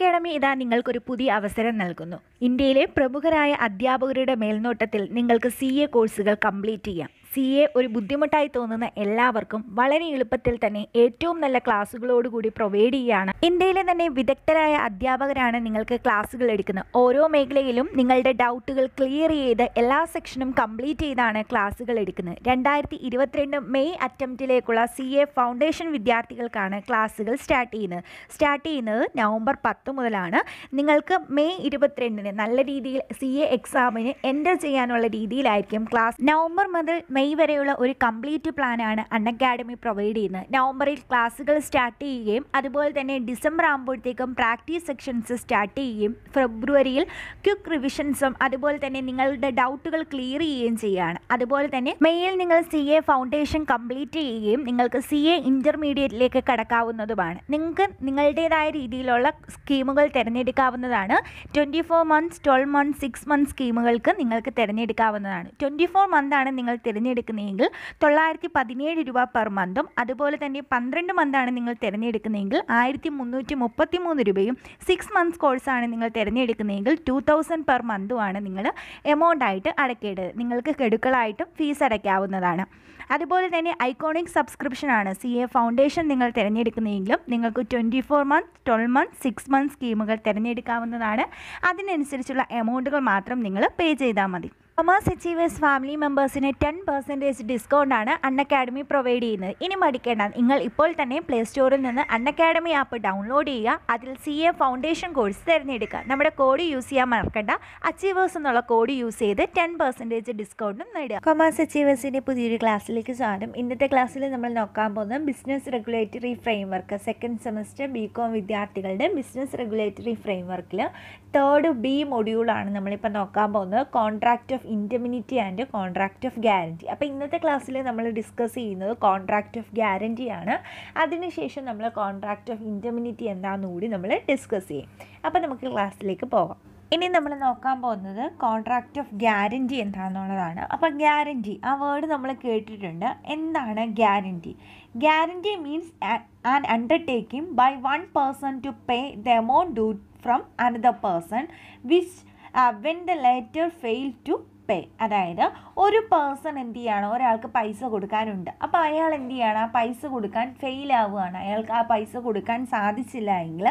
academy ഇതാ നിങ്ങൾക്കൊരു പുതിയ അവസരം നൽകുന്നു ഇന്ത്യയിലെ പ്രമുഖരായ അധ്യാപകരുടെ മേൽനോട്ടത്തിൽ നിങ്ങൾക്ക് സി കോഴ്സുകൾ കംപ്ലീറ്റ് ചെയ്യാം സി എ ഒരു ബുദ്ധിമുട്ടായി തോന്നുന്ന എല്ലാവർക്കും വളരെ എളുപ്പത്തിൽ തന്നെ ഏറ്റവും നല്ല ക്ലാസ്സുകളോടുകൂടി പ്രൊവൈഡ് ചെയ്യുകയാണ് ഇന്ത്യയിലെ തന്നെ വിദഗ്ധരായ അധ്യാപകരാണ് നിങ്ങൾക്ക് ക്ലാസ്സുകൾ എടുക്കുന്നത് ഓരോ മേഖലയിലും നിങ്ങളുടെ ഡൗട്ടുകൾ ക്ലിയർ ചെയ്ത് എല്ലാ സെക്ഷനും കംപ്ലീറ്റ് ചെയ്താണ് ക്ലാസ്സുകൾ എടുക്കുന്നത് രണ്ടായിരത്തി ഇരുപത്തിരണ്ട് മെയ് അറ്റംപ്റ്റിലേക്കുള്ള സി എ ഫൗണ്ടേഷൻ വിദ്യാർത്ഥികൾക്കാണ് ക്ലാസ്സുകൾ സ്റ്റാർട്ട് ചെയ്യുന്നത് സ്റ്റാർട്ട് ചെയ്യുന്നത് നവംബർ പത്ത് മുതലാണ് നിങ്ങൾക്ക് മെയ് ഇരുപത്തിരണ്ടിന് നല്ല രീതിയിൽ സി എ എക്സാമിന് എൻ്റർ ചെയ്യാനുള്ള രീതിയിലായിരിക്കും ക്ലാസ് നവംബർ മുതൽ മെയ് വരെയുള്ള ഒരു കംപ്ലീറ്റ് പ്ലാനാണ് അൺ അക്കാഡമി പ്രൊവൈഡ് ചെയ്യുന്നത് നവംബറിൽ ക്ലാസ്സുകൾ സ്റ്റാർട്ട് ചെയ്യുകയും അതുപോലെ തന്നെ ഡിസംബർ ആകുമ്പോഴത്തേക്കും പ്രാക്ടീസ് സെക്ഷൻസ് സ്റ്റാർട്ട് ചെയ്യുകയും ഫെബ്രുവരിയിൽ ക്യുക്ക് റിവിഷൻസും അതുപോലെ തന്നെ നിങ്ങളുടെ ഡൗട്ടുകൾ ക്ലിയർ ചെയ്യുകയും ചെയ്യുകയാണ് അതുപോലെ തന്നെ മെയിൽ നിങ്ങൾ സി എ ഫൗണ്ടേഷൻ കംപ്ലീറ്റ് ചെയ്യുകയും നിങ്ങൾക്ക് സി എ ഇൻ്റർമീഡിയറ്റിലേക്ക് കടക്കാവുന്നതുമാണ് നിങ്ങൾക്ക് നിങ്ങളുടേതായ രീതിയിലുള്ള സ്കീമുകൾ തിരഞ്ഞെടുക്കാവുന്നതാണ് twenty four months twelve months six months സ്കീമുകൾക്ക് നിങ്ങൾക്ക് തിരഞ്ഞെടുക്കാവുന്നതാണ് ട്വൻറ്റി ഫോർ ആണ് നിങ്ങൾ തിരഞ്ഞെടുക്കുന്നത് തിരഞ്ഞെടുക്കുന്നതെങ്കിൽ തൊള്ളായിരത്തി പതിനേഴ് രൂപ പെർ മന്തും അതുപോലെ തന്നെ പന്ത്രണ്ട് മന്താണ് നിങ്ങൾ തിരഞ്ഞെടുക്കുന്നതെങ്കിൽ ആയിരത്തി മുന്നൂറ്റി മുപ്പത്തി മൂന്ന് രൂപയും സിക്സ് മന്ത്സ് കോഴ്സാണ് നിങ്ങൾ തിരഞ്ഞെടുക്കുന്നതെങ്കിൽ ടു തൗസൻഡ് പെർ മന്തുമാണ് നിങ്ങൾ എമൗണ്ട് ആയിട്ട് അടയ്ക്കേണ്ടത് നിങ്ങൾക്ക് ഗഡുക്കളായിട്ടും ഫീസ് അടയ്ക്കാവുന്നതാണ് അതുപോലെ തന്നെ ഐക്കോണിക് സബ്സ്ക്രിപ്ഷനാണ് സി എ ഫൗണ്ടേഷൻ നിങ്ങൾ തിരഞ്ഞെടുക്കുന്നതെങ്കിലും നിങ്ങൾക്ക് twenty four month twelve month six month സ്കീമുകൾ തിരഞ്ഞെടുക്കാവുന്നതാണ് അതിനനുസരിച്ചുള്ള എമൗണ്ടുകൾ മാത്രം നിങ്ങൾ പേ ചെയ്താൽ മതി അമാസ് അച്ചീവേഴ്സ് ഫാമിലി മെമ്പേഴ്സിന് ടെൻ പെർസെൻറ്റേജ് ഡിസ്കൗണ്ടാണ് അൺ അക്കാഡമി പ്രൊവൈഡ് ചെയ്യുന്നത് ഇനി മടിക്കേണ്ട നിങ്ങൾ ഇപ്പോൾ തന്നെ പ്ലേ സ്റ്റോറിൽ നിന്ന് അൺ അക്കാഡമി ആപ്പ് ഡൗൺലോഡ് ചെയ്യുക അതിൽ സി എ ഫൗണ്ടേഷൻ കോഴ്സ് തിരഞ്ഞെടുക്കുക നമ്മുടെ കോഡ് യൂസ് ചെയ്യാൻ മറക്കണ്ട അച്ചീവേഴ്സ് എന്നുള്ള കോഡ് യൂസ് ചെയ്ത് ടെൻ പെർസെൻറ്റേജ് ഡിസ്കൗണ്ടും നേടുക കൊമേഴ്സ് അച്ചീവേഴ്സിൻ്റെ പുതിയൊരു ക്ലാസ്സിലേക്ക് സ്വാഗതം ഇന്നത്തെ ക്ലാസ്സിൽ നമ്മൾ നോക്കാൻ പോകുന്നത് business regulatory framework second semester B Com വിദ്യാർത്ഥികളുടെ ബിസിനസ് റെഗുലേറ്ററി ഫ്രെയിംവർക്കിൽ തേർഡ് ബി മൊഡ്യൂളാണ് നമ്മളിപ്പോൾ നോക്കാൻ പോകുന്നത് contract of indemnity and contract of guarantee അപ്പോൾ ഇന്നത്തെ ക്ലാസ്സിൽ നമ്മൾ ഡിസ്കസ് ചെയ്യുന്നത് കോൺട്രാക്ട് ഓഫ് ഗ്യാരൻറ്റി ആണ് അതിനുശേഷം നമ്മൾ കോൺട്രാക്ട് ഓഫ് ഇൻഡെമിനിറ്റി എന്താണെന്ന് കൂടി നമ്മൾ ഡിസ്കസ് ചെയ്യും അപ്പോൾ നമുക്ക് ക്ലാസ്സിലേക്ക് പോകാം ഇനി നമ്മൾ നോക്കാൻ പോകുന്നത് കോൺട്രാക്ട് ഓഫ് ഗ്യാരൻറ്റി എന്താണെന്നുള്ളതാണ് അപ്പോൾ ഗ്യാരൻറ്റി ആ വേർഡ് നമ്മൾ കേട്ടിട്ടുണ്ട് എന്താണ് guarantee guarantee means an undertaking by one person to pay the amount due from another person which when the latter fail to pay അതായത് ഒരു പേഴ്സൺ എന്ത് ചെയ്യാണ് ഒരാൾക്ക് പൈസ കൊടുക്കാനുണ്ട് അപ്പോൾ അയാൾ എന്ത് ചെയ്യാണ് ആ പൈസ കൊടുക്കാൻ ഫെയിൽ ആവുകയാണ് അയാൾക്ക് ആ പൈസ കൊടുക്കാൻ സാധിച്ചില്ല എങ്കിൽ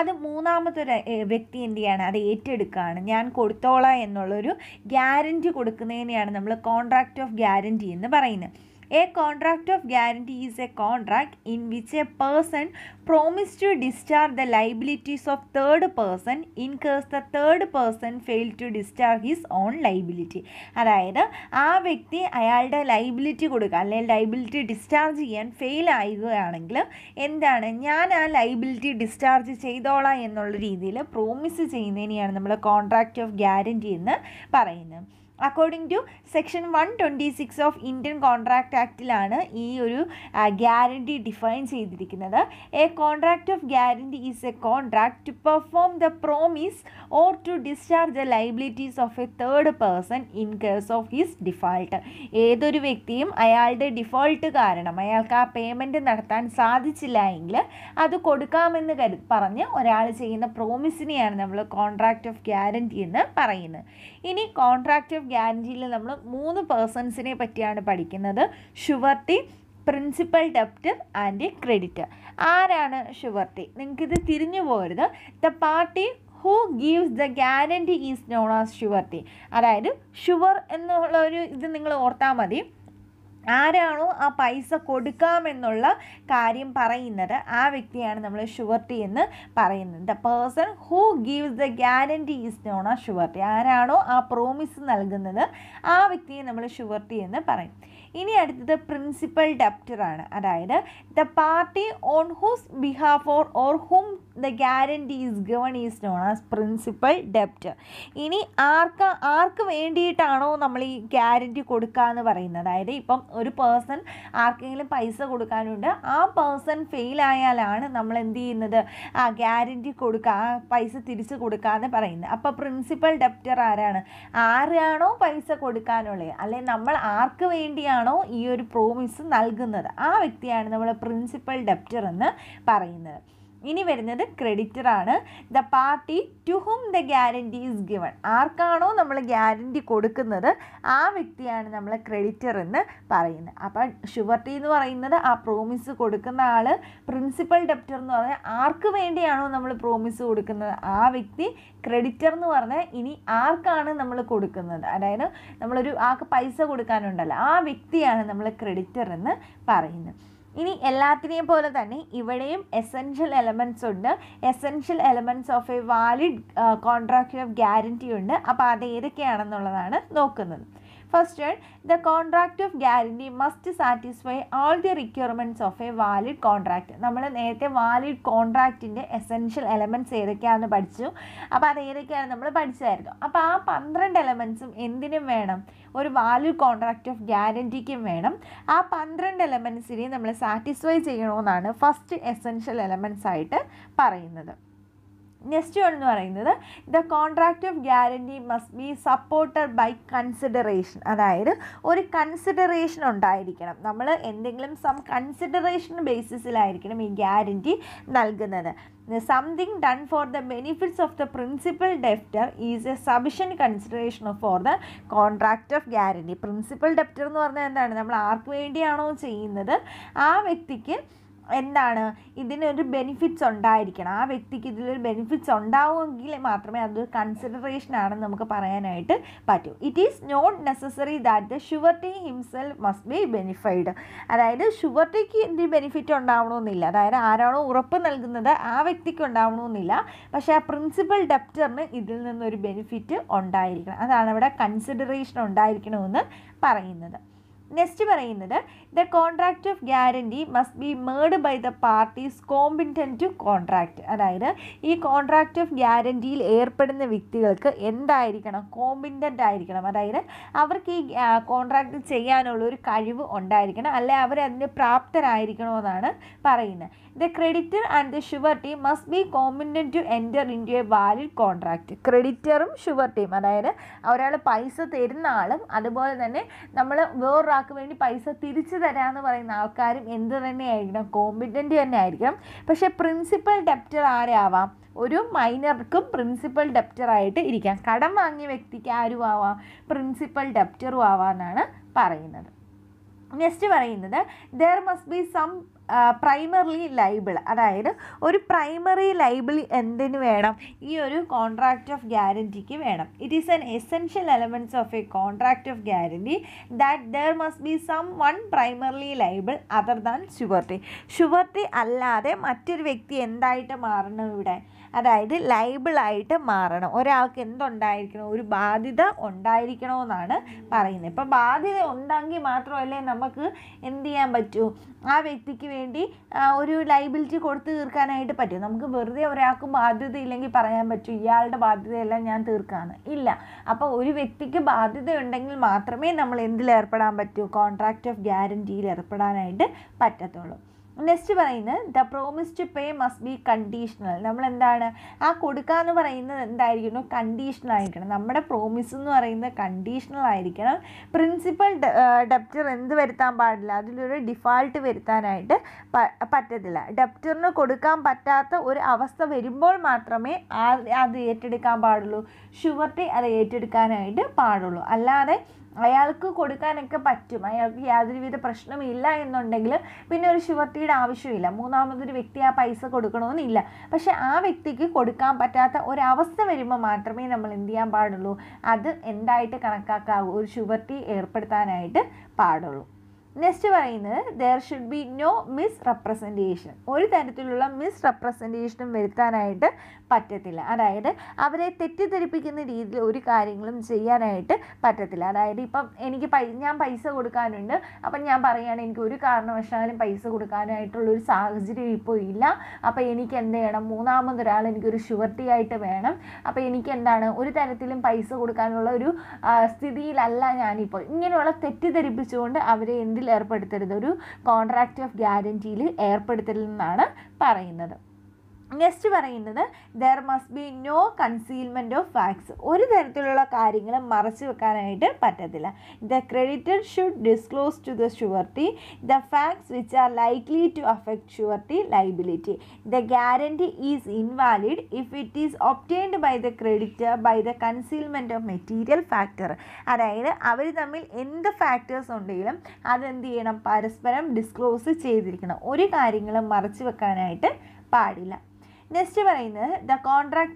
അത് മൂന്നാമത്തൊരു വ്യക്തി എന്ത് ചെയ്യാണ് അത് ഏറ്റെടുക്കുകയാണ് ഞാൻ കൊടുത്തോളാം എന്നുള്ളൊരു ഗ്യാരൻറ്റി കൊടുക്കുന്നതിനെയാണ് നമ്മൾ കോൺട്രാക്റ്റ് ഓഫ് ഗ്യാരൻറ്റി എന്ന് പറയുന്നത് a contract of guarantee is a contract in which a person promise to discharge the liabilities of third person in case the third person fail to discharge his own liability അതായത് ആ വ്യക്തി അയാളുടെ liability കൊടുക്കുക അല്ലെങ്കിൽ liability discharge ചെയ്യാൻ fail ആകുകയാണെങ്കിൽ എന്താണ് ഞാൻ ആ ലൈബിലിറ്റി ഡിസ്ചാർജ് ചെയ്തോളാം എന്നുള്ള രീതിയിൽ പ്രോമിസ് ചെയ്യുന്നതിനെയാണ് നമ്മൾ കോൺട്രാക്ട് ഓഫ് ഗ്യാരണ്ടി എന്ന് പറയുന്നത് according to section one twenty six of Indian contract ആക്റ്റിലാണ് ഈ ഒരു ഗ്യാരണ്ടി ഡിഫൈൻ ചെയ്തിരിക്കുന്നത് a contract of guarantee is a contract to perform the promise or to discharge the liabilities of a third person in case of his default ഏതൊരു വ്യക്തിയും അയാളുടെ default കാരണം അയാൾക്ക് ആ പേയ്മെൻറ്റ് നടത്താൻ സാധിച്ചില്ല എങ്കിൽ അത് കൊടുക്കാമെന്ന് കരു പറഞ്ഞ് ഒരാൾ ചെയ്യുന്ന പ്രോമിസിനെയാണ് നമ്മൾ കോൺട്രാക്ട് ഓഫ് ഗ്യാരണ്ടി എന്ന് പറയുന്നത് ഇനി കോൺട്രാക്റ്റീവ് ഗ്യാരൻറ്റിയിൽ നമ്മൾ മൂന്ന് പേഴ്സൺസിനെ പറ്റിയാണ് പഠിക്കുന്നത് ഷുവർട്ടി പ്രിൻസിപ്പൽ ഡെപ്റ്റ് ആൻഡ് ക്രെഡിറ്റർ ആരാണ് ഷുവർട്ടി നിങ്ങൾക്കിത് തിരിഞ്ഞു പോരുത് the party who gives the guarantee is known as surety അതായത് ഷുവർ എന്നുള്ള ഒരു ഇത് നിങ്ങൾ ഓർത്താൽ മതി ആരാണോ ആ പൈസ കൊടുക്കാമെന്നുള്ള കാര്യം പറയുന്നത് ആ വ്യക്തിയാണ് നമ്മൾ ഷുവർട്ടി എന്ന് പറയുന്നത് the person who gives the guarantee is known as surety ആരാണോ ആ പ്രോമിസ് നൽകുന്നത് ആ വ്യക്തിയെ നമ്മൾ ഷുവർട്ടി എന്ന് പറയും ഇനി അടുത്തത് പ്രിൻസിപ്പൽ ആണ് അതായത് the party on whose behalf or or whom the guarantee is given is known as principal ഡെപ്റ്റ് ഇനി ആർക്ക് ആർക്ക് വേണ്ടിയിട്ടാണോ നമ്മൾ ഈ ഗ്യാരൻറ്റി കൊടുക്കുക എന്ന് പറയുന്നത് അതായത് ഇപ്പം ഒരു പേഴ്സൺ ആർക്കെങ്കിലും പൈസ കൊടുക്കാനുണ്ട് ആ പേഴ്സൺ ഫെയിലായാലാണ് നമ്മൾ എന്ത് ചെയ്യുന്നത് ആ ഗ്യാരൻറ്റി കൊടുക്കുക ആ പൈസ തിരിച്ച് കൊടുക്കുക എന്ന് പറയുന്നത് അപ്പോൾ പ്രിൻസിപ്പൽ ഡെപ്റ്റർ ആരാണ് ആരാണോ പൈസ കൊടുക്കാനുള്ളത് അല്ലെ നമ്മൾ ആർക്ക് വേണ്ടിയാണോ ഈ ഒരു പ്രോമിസ് നൽകുന്നത് ആ വ്യക്തിയാണ് നമ്മൾ പ്രിൻസിപ്പൽ ഡെപ്റ്റർ എന്ന് പറയുന്നത് ഇനി വരുന്നത് ക്രെഡിറ്റർ ആണ് the party to whom the guarantee is given ആർക്കാണോ നമ്മൾ ഗ്യാരണ്ടി കൊടുക്കുന്നത് ആ വ്യക്തിയാണ് നമ്മൾ ക്രെഡിറ്റർ എന്ന് പറയുന്നത് അപ്പം ഷുവർട്ടി എന്ന് പറയുന്നത് ആ പ്രോമിസ് കൊടുക്കുന്ന ആൾ പ്രിൻസിപ്പൽ ഡെപ്റ്റർ എന്ന് പറഞ്ഞാൽ ആർക്ക് വേണ്ടിയാണോ നമ്മൾ പ്രോമിസ് കൊടുക്കുന്നത് ആ വ്യക്തി ക്രെഡിറ്റർ എന്ന് പറഞ്ഞാൽ ഇനി ആർക്കാണ് നമ്മൾ കൊടുക്കുന്നത് അതായത് നമ്മളൊരു ആൾക്ക് പൈസ കൊടുക്കാനുണ്ടല്ലോ ആ വ്യക്തിയാണ് നമ്മൾ ക്രെഡിറ്റർ എന്ന് പറയുന്നത് ഇനി എല്ലാത്തിനെയും പോലെ തന്നെ ഇവിടെയും എസെൻഷ്യൽ എലമെൻറ്റ്സ് ഉണ്ട് essential elements of a valid contract of guarantee ഉണ്ട് അപ്പോൾ അത് ഏതൊക്കെയാണെന്നുള്ളതാണ് നോക്കുന്നത് first the contract of guarantee must satisfy all the requirements of a valid contract നമ്മൾ നേരത്തെ വാലിഡ് കോൺട്രാക്റ്റിൻ്റെ എസെൻഷ്യൽ എലമെൻറ്റ്സ് ഏതൊക്കെയാണെന്ന് പഠിച്ചു അപ്പോൾ അത് ഏതൊക്കെയാണ് നമ്മൾ പഠിച്ചതായിരുന്നു അപ്പോൾ ആ പന്ത്രണ്ട് എലമെൻറ്റ്സും എന്തിനും വേണം ഒരു വാലിഡ് കോൺട്രാക്റ്റ് ഓഫ് ഗ്യാരൻറ്റിക്കും വേണം ആ പന്ത്രണ്ട് എലമെൻറ്റ്സിനെ നമ്മൾ സാറ്റിസ്ഫൈ ചെയ്യണമെന്നാണ് ഫസ്റ്റ് എസെൻഷ്യൽ എലമെൻറ്റ്സ് ആയിട്ട് പറയുന്നത് നെക്സ്റ്റ് വൺ എന്ന് പറയുന്നത് the contract of guarantee must be supported by consideration അതായത് ഒരു കൺസിഡറേഷൻ ഉണ്ടായിരിക്കണം നമ്മൾ എന്തെങ്കിലും സം കൺസിഡറേഷൻ ബേസിസിലായിരിക്കണം ഈ ഗ്യാരണ്ടി നൽകുന്നത് something done for the benefits of the principal debtor is a sufficient consideration for the contract of guarantee principal debtor എന്ന് പറഞ്ഞാൽ എന്താണ് നമ്മൾ ആർക്ക് വേണ്ടിയാണോ ചെയ്യുന്നത് ആ വ്യക്തിക്ക് എന്താണ് ഇതിനൊരു ബെനിഫിറ്റ്സ് ഉണ്ടായിരിക്കണം ആ വ്യക്തിക്ക് ഇതിലൊരു ബെനിഫിറ്റ്സ് ഉണ്ടാവുമെങ്കിൽ മാത്രമേ അതൊരു ആണെന്ന് നമുക്ക് പറയാനായിട്ട് പറ്റൂ it is not necessary that the surety himself must be benefited അതായത് ഷുവർട്ടിക്ക് ഇതിന് ബെനിഫിറ്റ് ഉണ്ടാവണമെന്നില്ല അതായത് ആരാണോ ഉറപ്പ് നൽകുന്നത് ആ വ്യക്തിക്ക് ഉണ്ടാവണമെന്നില്ല പക്ഷേ ആ പ്രിൻസിപ്പൽ ഡെപ്റ്ററിന് ഇതിൽ നിന്നൊരു ബെനിഫിറ്റ് ഉണ്ടായിരിക്കണം അതാണ് ഇവിടെ കൺസിഡറേഷൻ ഉണ്ടായിരിക്കണമെന്ന് പറയുന്നത് നെക്സ്റ്റ് പറയുന്നത് the contract of guarantee must be made by the parties competent to contract അതായത് ഈ കോൺട്രാക്റ്റ് ഓഫ് ഗ്യാരണ്ടിയിൽ ഏർപ്പെടുന്ന വ്യക്തികൾക്ക് എന്തായിരിക്കണം കോമ്പിറ്റൻ്റ് ആയിരിക്കണം അതായത് അവർക്ക് ഈ കോൺട്രാക്റ്റ് ചെയ്യാനുള്ള ഒരു കഴിവ് ഉണ്ടായിരിക്കണം അല്ലെ അവർ അതിന് പ്രാപ്തരായിരിക്കണമെന്നാണ് പറയുന്നത് the creditor and the surety must be competent to enter into a valid contract ക്രെഡിറ്ററും ഷുവർട്ടിയും അതായത് ഒരാൾ പൈസ തരുന്ന ആളും അതുപോലെ തന്നെ നമ്മൾ വേറൊരാൾക്ക് വേണ്ടി പൈസ തിരിച്ചു തരാമെന്ന് പറയുന്ന ആൾക്കാരും എന്ത് തന്നെയായിരിക്കണം കോമ്പറ്റൻറ്റ് തന്നെ ആയിരിക്കണം പക്ഷേ പ്രിൻസിപ്പൽ ഡെപ്റ്റർ ആരാവാം ഒരു മൈനർക്കും പ്രിൻസിപ്പൽ ഡെപ്റ്ററായിട്ട് ഇരിക്കാം കടം വാങ്ങിയ വ്യക്തിക്ക് ആരും ആവാം പ്രിൻസിപ്പൽ ഡെപ്റ്ററും ആവാം എന്നാണ് പറയുന്നത് നെക്സ്റ്റ് പറയുന്നത് there must be some primary liable അതായത് ഒരു പ്രൈമറി ലൈബിൾ എന്തിനു വേണം ഈ ഒരു കോൺട്രാക്റ്റ് ഓഫ് ഗ്യാരൻറ്റിക്ക് വേണം it is an essential elements of a contract of guarantee that there must be someone primary liable other than surety surety അല്ലാതെ മറ്റൊരു വ്യക്തി എന്തായിട്ട് മാറണം ഇവിടെ അതായത് ലൈബിളായിട്ട് മാറണം ഒരാൾക്ക് എന്തുണ്ടായിരിക്കണം ഒരു ബാധ്യത ഉണ്ടായിരിക്കണമെന്നാണ് പറയുന്നത് ഇപ്പം ബാധ്യത ഉണ്ടെങ്കിൽ മാത്രമല്ലേ നമുക്ക് എന്ത് ചെയ്യാൻ പറ്റൂ ആ വ്യക്തിക്ക് വേണ്ടി ഒരു ലൈബിലിറ്റി കൊടുത്ത് തീർക്കാനായിട്ട് പറ്റും നമുക്ക് വെറുതെ ഒരാൾക്ക് ബാധ്യത ഇല്ലെങ്കിൽ പറയാൻ പറ്റും ഇയാളുടെ ബാധ്യതയെല്ലാം ഞാൻ തീർക്കാന്ന് ഇല്ല അപ്പോൾ ഒരു വ്യക്തിക്ക് ബാധ്യത ഉണ്ടെങ്കിൽ മാത്രമേ നമ്മൾ എന്തിലേർപ്പെടാൻ പറ്റൂ കോൺട്രാക്റ്റ് ഓഫ് ഗ്യാരൻറ്റിയിൽ ഏർപ്പെടാനായിട്ട് പറ്റത്തുള്ളൂ നെക്സ്റ്റ് പറയുന്നത് the promise to pay must be conditional നമ്മൾ എന്താണ് ആ കൊടുക്കുക എന്ന് പറയുന്നത് എന്തായിരിക്കണം കണ്ടീഷണൽ ആയിരിക്കണം നമ്മുടെ പ്രോമിസ് എന്ന് പറയുന്നത് കണ്ടീഷണൽ ആയിരിക്കണം പ്രിൻസിപ്പൽ ഡെപ്റ്റർ എന്ത് വരുത്താൻ പാടില്ല അതിലൊരു ഡിഫാൾട്ട് വരുത്താനായിട്ട് പറ്റത്തില്ല ഡെപ്റ്ററിന് കൊടുക്കാൻ പറ്റാത്ത ഒരു അവസ്ഥ വരുമ്പോൾ മാത്രമേ അത് ഏറ്റെടുക്കാൻ പാടുള്ളൂ ഷുവർട്ടി അത് ഏറ്റെടുക്കാനായിട്ട് പാടുള്ളൂ അല്ലാതെ അയാൾക്ക് കൊടുക്കാനൊക്കെ പറ്റും അയാൾക്ക് യാതൊരുവിധ പ്രശ്നമില്ല എന്നുണ്ടെങ്കിൽ പിന്നെ ഒരു ഷുവർട്ടിയുടെ ആവശ്യമില്ല മൂന്നാമതൊരു വ്യക്തി ആ പൈസ കൊടുക്കണമെന്നില്ല പക്ഷേ ആ വ്യക്തിക്ക് കൊടുക്കാൻ പറ്റാത്ത ഒരവസ്ഥ വരുമ്പോൾ മാത്രമേ നമ്മൾ എന്ത് ചെയ്യാൻ പാടുള്ളൂ അത് എന്തായിട്ട് കണക്കാക്കാവൂ ഒരു ഷുവർട്ടി ഏർപ്പെടുത്താനായിട്ട് പാടുള്ളൂ നെക്സ്റ്റ് പറയുന്നത് there should be no misrepresentation ഒരു തരത്തിലുള്ള മിസ് റെപ്രസെൻറ്റേഷനും വരുത്താനായിട്ട് പറ്റത്തില്ല അതായത് അവരെ തെറ്റിദ്ധരിപ്പിക്കുന്ന രീതിയിൽ ഒരു കാര്യങ്ങളും ചെയ്യാനായിട്ട് പറ്റത്തില്ല അതായത് ഇപ്പം എനിക്ക് പൈ ഞാൻ പൈസ കൊടുക്കാനുണ്ട് അപ്പം ഞാൻ പറയുകയാണ് എനിക്ക് ഒരു കാരണവശാലും പൈസ കൊടുക്കാനായിട്ടുള്ളൊരു സാഹചര്യം ഇപ്പോൾ ഇല്ല അപ്പോൾ എനിക്ക് എന്ത് ചെയ്യണം മൂന്നാമതൊരാൾ എനിക്കൊരു ഷുവർട്ടി ആയിട്ട് വേണം അപ്പോൾ എനിക്ക് എന്താണ് ഒരു തരത്തിലും പൈസ കൊടുക്കാനുള്ള ഒരു സ്ഥിതിയിലല്ല ഞാനിപ്പോൾ ഇങ്ങനെയുള്ള തെറ്റിദ്ധരിപ്പിച്ചുകൊണ്ട് അവരെ എന്തിൽ ഏർപ്പെടുത്തരുത് ഒരു കോൺട്രാക്റ്റ് ഓഫ് ഗ്യാരൻറ്റിയിൽ ഏർപ്പെടുത്തരുതെന്നാണ് പറയുന്നത് നെക്സ്റ്റ് പറയുന്നത് there must be no concealment of facts ഒരു തരത്തിലുള്ള കാര്യങ്ങൾ മറച്ചു വെക്കാനായിട്ട് പറ്റത്തില്ല the creditor should disclose to the surety the facts which are likely to affect surety liability the guarantee is invalid if it is obtained by the creditor by the concealment of material factor അതായത് അവർ തമ്മിൽ എന്ത് factors ഉണ്ടെങ്കിലും അതെന്ത് ചെയ്യണം പരസ്പരം disclose ചെയ്തിരിക്കണം ഒരു കാര്യങ്ങളും മറച്ചു വെക്കാനായിട്ട് പാടില്ല നെക്സ്റ്റ് പറയുന്നത് the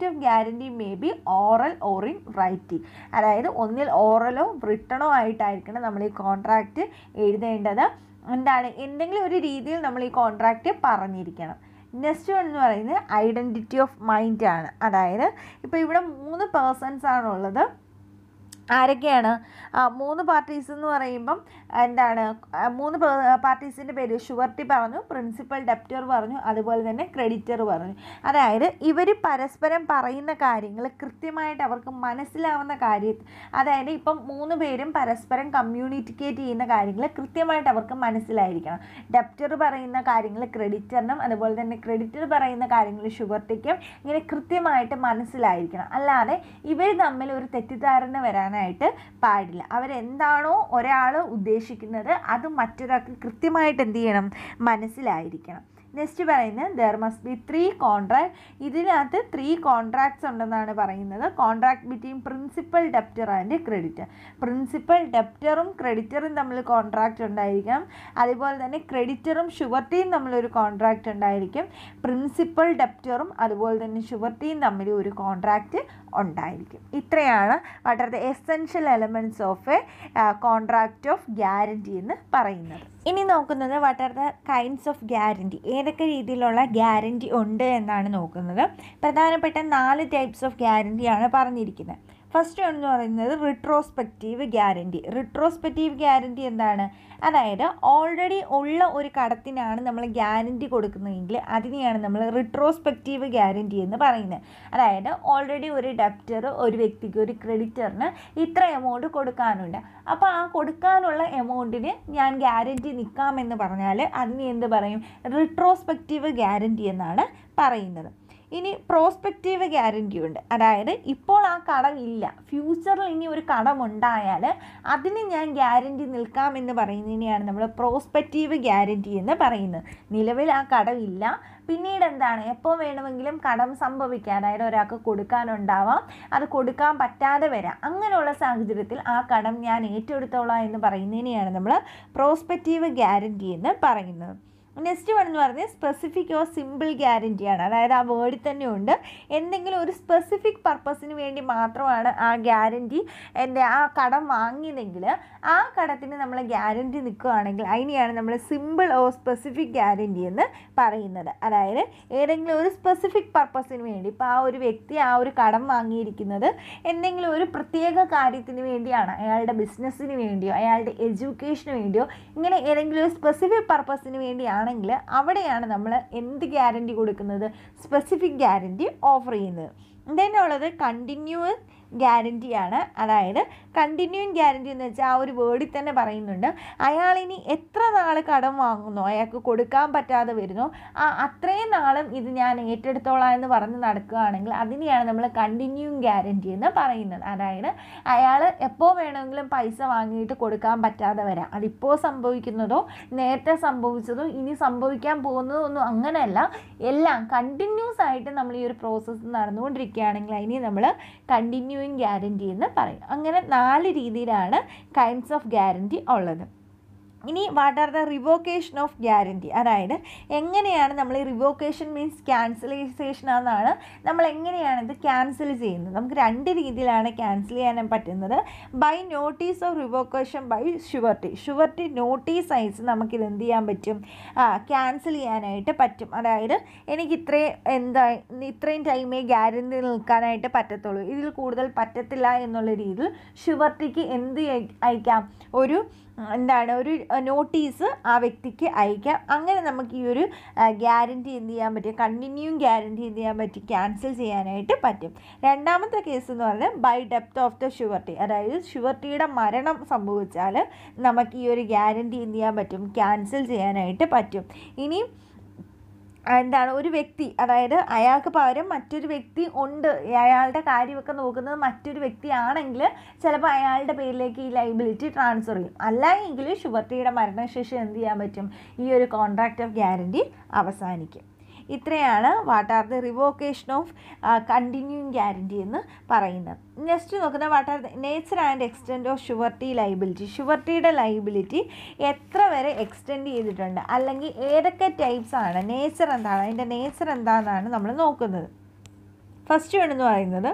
of guarantee may be oral or in writing അതായത് ഒന്നിൽ ഓറലോ റിട്ടണോ ആയിട്ടായിരിക്കണം നമ്മൾ ഈ കോൺട്രാക്റ്റ് എഴുതേണ്ടത് എന്താണ് എന്തെങ്കിലും ഒരു രീതിയിൽ നമ്മൾ ഈ കോൺട്രാക്റ്റ് പറഞ്ഞിരിക്കണം നെക്സ്റ്റ് വൺ എന്ന് പറയുന്നത് ഐഡൻറ്റിറ്റി ഓഫ് മൈൻഡാണ് അതായത് ഇപ്പോൾ ഇവിടെ മൂന്ന് പേഴ്സൺസ് ആണുള്ളത് ആരൊക്കെയാണ് മൂന്ന് പാർട്ടീസ് എന്ന് പറയുമ്പം എന്താണ് മൂന്ന് പാർട്ടീസിൻ്റെ പേര് ഷുവർട്ടി പറഞ്ഞു പ്രിൻസിപ്പൽ ഡെപ്റ്റർ പറഞ്ഞു അതുപോലെ തന്നെ ക്രെഡിറ്റർ പറഞ്ഞു അതായത് ഇവർ പരസ്പരം പറയുന്ന കാര്യങ്ങൾ കൃത്യമായിട്ട് അവർക്ക് മനസ്സിലാവുന്ന കാര്യം അതായത് ഇപ്പം മൂന്ന് പേരും പരസ്പരം കമ്മ്യൂണിക്കേറ്റ് ചെയ്യുന്ന കാര്യങ്ങൾ കൃത്യമായിട്ട് അവർക്ക് മനസ്സിലായിരിക്കണം ഡെപ്റ്റർ പറയുന്ന കാര്യങ്ങൾ ക്രെഡിറ്ററിനും അതുപോലെ തന്നെ ക്രെഡിറ്റർ പറയുന്ന കാര്യങ്ങൾ ഷുവർട്ടിക്കും ഇങ്ങനെ കൃത്യമായിട്ട് മനസ്സിലായിരിക്കണം അല്ലാതെ ഇവർ തമ്മിൽ ഒരു തെറ്റിദ്ധാരണ വരാൻ ചെയ്യാനായിട്ട് പാടില്ല അവരെന്താണോ ഒരാൾ ഉദ്ദേശിക്കുന്നത് അത് മറ്റൊരാൾക്ക് കൃത്യമായിട്ട് എന്ത് ചെയ്യണം മനസ്സിലായിരിക്കണം നെക്സ്റ്റ് പറയുന്നത് there must be three contract ഇതിനകത്ത് ത്രീ കോൺട്രാക്ട്സ് ഉണ്ടെന്നാണ് പറയുന്നത് contract between principal debtor and creditor പ്രിൻസിപ്പൽ ഡെപ്റ്ററും ക്രെഡിറ്ററും തമ്മിൽ കോൺട്രാക്റ്റ് ഉണ്ടായിരിക്കണം അതുപോലെ തന്നെ ക്രെഡിറ്ററും ഷുവർട്ടിയും തമ്മിലൊരു കോൺട്രാക്റ്റ് ഉണ്ടായിരിക്കും പ്രിൻസിപ്പൽ ഡെപ്റ്ററും അതുപോലെ തന്നെ ഷുവർട്ടിയും തമ്മിൽ ഒരു കോൺട്രാക്റ്റ് ഉണ്ടായിരിക്കും ഇത്രയാണ് what are the essential elements of a contract of guarantee എന്ന് പറയുന്നത് ഇനി നോക്കുന്നത് what are the kinds of guarantee ഏതൊക്കെ രീതിയിലുള്ള ഗ്യാരണ്ടി ഉണ്ട് എന്നാണ് നോക്കുന്നത് പ്രധാനപ്പെട്ട നാല് ടൈപ്സ് ഓഫ് ഗ്യാരൻറ്റിയാണ് പറഞ്ഞിരിക്കുന്നത് ഫസ്റ്റ് എന്ന് പറയുന്നത് റിട്രോസ്പെക്റ്റീവ് ഗ്യാരണ്ടി റിട്രോസ്പെക്റ്റീവ് ഗ്യാരണ്ടി എന്താണ് അതായത് ഓൾറെഡി ഉള്ള ഒരു കടത്തിനാണ് നമ്മൾ ഗ്യാരണ്ടി കൊടുക്കുന്നതെങ്കിൽ അതിനെയാണ് നമ്മൾ റിട്രോസ്പെക്റ്റീവ് ഗ്യാരണ്ടി എന്ന് പറയുന്നത് അതായത് ഓൾറെഡി ഒരു ഡെപ്റ്റർ ഒരു വ്യക്തിക്ക് ഒരു ക്രെഡിറ്ററിന് ഇത്ര എമൗണ്ട് കൊടുക്കാനുണ്ട് അപ്പോൾ ആ കൊടുക്കാനുള്ള എമൗണ്ടിന് ഞാൻ ഗ്യാരണ്ടി നിൽക്കാമെന്ന് പറഞ്ഞാൽ അതിനെ എന്ത് പറയും റിട്രോസ്പെക്റ്റീവ് ഗ്യാരണ്ടി എന്നാണ് പറയുന്നത് ഇനി പ്രോസ്പെക്റ്റീവ് ഗ്യാരണ്ടി ഉണ്ട് അതായത് ഇപ്പോൾ ആ കടമില്ല ഫ്യൂച്ചറിൽ ഇനി ഒരു കടം ഉണ്ടായാൽ അതിന് ഞാൻ ഗ്യാരണ്ടി നിൽക്കാമെന്ന് പറയുന്നതിനെയാണ് നമ്മൾ പ്രോസ്പെക്റ്റീവ് ഗ്യാരണ്ടി എന്ന് പറയുന്നത് നിലവിൽ ആ കടമില്ല പിന്നീട് എന്താണ് എപ്പോൾ വേണമെങ്കിലും കടം സംഭവിക്കാം അതായത് ഒരാൾക്ക് കൊടുക്കാനുണ്ടാവാം അത് കൊടുക്കാൻ പറ്റാതെ വരാം അങ്ങനെയുള്ള സാഹചര്യത്തിൽ ആ കടം ഞാൻ ഏറ്റെടുത്തോളാം എന്ന് പറയുന്നതിനെയാണ് നമ്മൾ പ്രോസ്പെക്റ്റീവ് ഗ്യാരണ്ടി എന്ന് പറയുന്നത് നെക്സ്റ്റ് വൺ എന്ന് പറഞ്ഞാൽ സ്പെസിഫിക് ഓർ സിമ്പിൾ ഗ്യാരൻറ്റിയാണ് അതായത് ആ വേർഡിൽ തന്നെ ഉണ്ട് എന്തെങ്കിലും ഒരു സ്പെസിഫിക് പർപ്പസിന് വേണ്ടി മാത്രമാണ് ആ ഗ്യാരൻറ്റി എൻ്റെ ആ കടം വാങ്ങിയതെങ്കിൽ ആ കടത്തിന് നമ്മൾ ഗ്യാരൻറ്റി നിൽക്കുകയാണെങ്കിൽ അതിനെയാണ് നമ്മൾ സിമ്പിൾ ഓർ സ്പെസിഫിക് ഗ്യാരൻറ്റി എന്ന് പറയുന്നത് അതായത് ഏതെങ്കിലും ഒരു സ്പെസിഫിക് പർപ്പസിന് വേണ്ടി ഇപ്പോൾ ആ ഒരു വ്യക്തി ആ ഒരു കടം വാങ്ങിയിരിക്കുന്നത് എന്തെങ്കിലും ഒരു പ്രത്യേക കാര്യത്തിന് വേണ്ടിയാണ് അയാളുടെ ബിസിനസ്സിന് വേണ്ടിയോ അയാളുടെ എഡ്യൂക്കേഷന് വേണ്ടിയോ ഇങ്ങനെ ഏതെങ്കിലും ഒരു സ്പെസിഫിക് പർപ്പസിന് വേണ്ടിയാണ് ആണെങ്കിൽ അവിടെയാണ് നമ്മൾ എന്ത് ഗ്യാരണ്ടി കൊടുക്കുന്നത് സ്പെസിഫിക് ഗ്യാരണ്ടി ഓഫർ ചെയ്യുന്നത് ദെൻ ഉള്ളത് കണ്ടിന്യൂസ് ഗ്യാരൻറ്റിയാണ് അതായത് കണ്ടിന്യൂയിങ് ഗ്യാരൻറ്റി എന്ന് വെച്ചാൽ ആ ഒരു വേർഡിൽ തന്നെ പറയുന്നുണ്ട് അയാൾ ഇനി എത്ര നാൾ കടം വാങ്ങുന്നു അയാൾക്ക് കൊടുക്കാൻ പറ്റാതെ വരുന്നു ആ അത്രയും നാളും ഇത് ഞാൻ ഏറ്റെടുത്തോളാം എന്ന് പറഞ്ഞ് നടക്കുകയാണെങ്കിൽ അതിനെയാണ് നമ്മൾ കണ്ടിന്യൂയിങ് ഗ്യാരൻറ്റി എന്ന് പറയുന്നത് അതായത് അയാൾ എപ്പോൾ വേണമെങ്കിലും പൈസ വാങ്ങിയിട്ട് കൊടുക്കാൻ പറ്റാതെ വരാം അതിപ്പോൾ സംഭവിക്കുന്നതോ നേരത്തെ സംഭവിച്ചതോ ഇനി സംഭവിക്കാൻ പോകുന്നതോ ഒന്നും അങ്ങനെയല്ല എല്ലാം കണ്ടിന്യൂസ് ആയിട്ട് നമ്മൾ ഈ ഒരു പ്രോസസ്സ് നടന്നുകൊണ്ടിരിക്കുകയാണെങ്കിൽ അതിനെ നമ്മൾ കണ്ടിന്യൂ കണ്ടിന്യൂയിങ് ഗ്യാരൻറ്റി എന്ന് പറയും അങ്ങനെ നാല് രീതിയിലാണ് കൈൻഡ്സ് ഓഫ് ഗ്യാരൻറ്റി ഉള്ളത് ഇനി what are the revocation of guarantee അതായത് എങ്ങനെയാണ് നമ്മൾ ഈ റിവോക്കേഷൻ മീൻസ് ക്യാൻസലൈസേഷൻ എന്നാണ് നമ്മൾ എങ്ങനെയാണ് ഇത് ക്യാൻസൽ ചെയ്യുന്നത് നമുക്ക് രണ്ട് രീതിയിലാണ് ക്യാൻസൽ ചെയ്യാൻ പറ്റുന്നത് by notice of revocation by surety surety notice അയച്ച് നമുക്കിത് എന്ത് ചെയ്യാൻ പറ്റും ക്യാൻസൽ ചെയ്യാനായിട്ട് പറ്റും അതായത് എനിക്ക് ഇത്രയും എന്താ ഇത്രയും ടൈമേ ഗ്യാരണ്ടി നിൽക്കാനായിട്ട് പറ്റത്തുള്ളൂ ഇതിൽ കൂടുതൽ പറ്റത്തില്ല എന്നുള്ള രീതിയിൽ ഷുവർട്ടിക്ക് എന്ത് അയക്കാം ഒരു എന്താണ് ഒരു നോട്ടീസ് ആ വ്യക്തിക്ക് അയക്കാം അങ്ങനെ നമുക്ക് ഈ ഒരു ഗ്യാരൻറ്റി എന്ത് ചെയ്യാൻ പറ്റും കണ്ടിന്യൂ ഗ്യാരൻറ്റി എന്ത് ചെയ്യാൻ പറ്റും ക്യാൻസൽ ചെയ്യാനായിട്ട് പറ്റും രണ്ടാമത്തെ കേസ് എന്ന് പറഞ്ഞാൽ ബൈ ഡെപ്ത് ഓഫ് ദ ഷുവർട്ടി അതായത് ഷുവർട്ടിയുടെ മരണം സംഭവിച്ചാൽ നമുക്ക് ഈ ഒരു ഗ്യാരൻറ്റി എന്ത് ചെയ്യാൻ പറ്റും ക്യാൻസൽ ചെയ്യാനായിട്ട് പറ്റും ഇനി എന്താണ് ഒരു വ്യക്തി അതായത് അയാൾക്ക് പകരം മറ്റൊരു വ്യക്തി ഉണ്ട് അയാളുടെ കാര്യമൊക്കെ നോക്കുന്നത് മറ്റൊരു വ്യക്തിയാണെങ്കിൽ ചിലപ്പോൾ അയാളുടെ പേരിലേക്ക് ഈ ലൈബിലിറ്റി ട്രാൻസ്ഫർ ചെയ്യും അല്ല എങ്കിൽ ഷുവർട്ടിയുടെ മരണശേഷം എന്ത് ചെയ്യാൻ പറ്റും ഈ ഒരു കോൺട്രാക്റ്റ് ഓഫ് ഗ്യാരണ്ടി അവസാനിക്കും ഇത്രയാണ് what are the revocation of continuing guarantee എന്ന് പറയുന്നത് നെക്സ്റ്റ് നോക്കുന്ന what are the nature and extend of surety liability ഷുവർട്ടിയുടെ ലൈബിലിറ്റി എത്ര വരെ എക്സ്റ്റെൻഡ് ചെയ്തിട്ടുണ്ട് അല്ലെങ്കിൽ ഏതൊക്കെ ടൈപ്സ് ആണ് നേച്ചർ എന്താണ് അതിൻ്റെ നേച്ചർ എന്താണെന്നാണ് നമ്മൾ നോക്കുന്നത് ഫസ്റ്റ് വേണമെന്ന് പറയുന്നത്